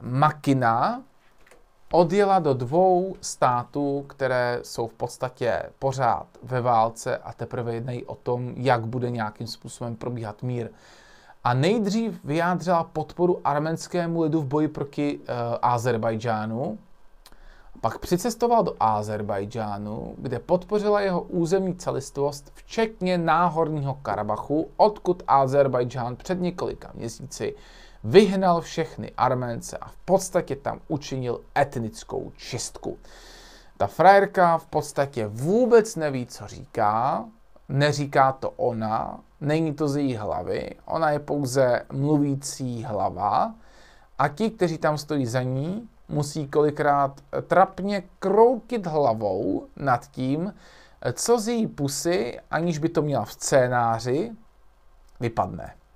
makina odjela do dvou států, které jsou v podstatě pořád ve válce a teprve jednají o tom, jak bude nějakým způsobem probíhat mír. A nejdřív vyjádřila podporu arménskému lidu v boji proti uh, eh, Azerbajdžánu, pak přicestoval do Azerbajdžánu, kde podpořila jeho územní celistvost, včetně náhorního Karabachu, odkud Azerbajdžán před několika měsíci vyhnal všechny Arménce a v podstatě tam učinil etnickou čistku. Ta frajerka v podstatě vůbec neví, co říká, neříká to ona, není to z její hlavy, ona je pouze mluvící hlava a ti, kteří tam stojí za ní, musí kolikrát trapně kroukit hlavou nad tím, co z její pusy, aniž by to měla v scénáři, vypadne.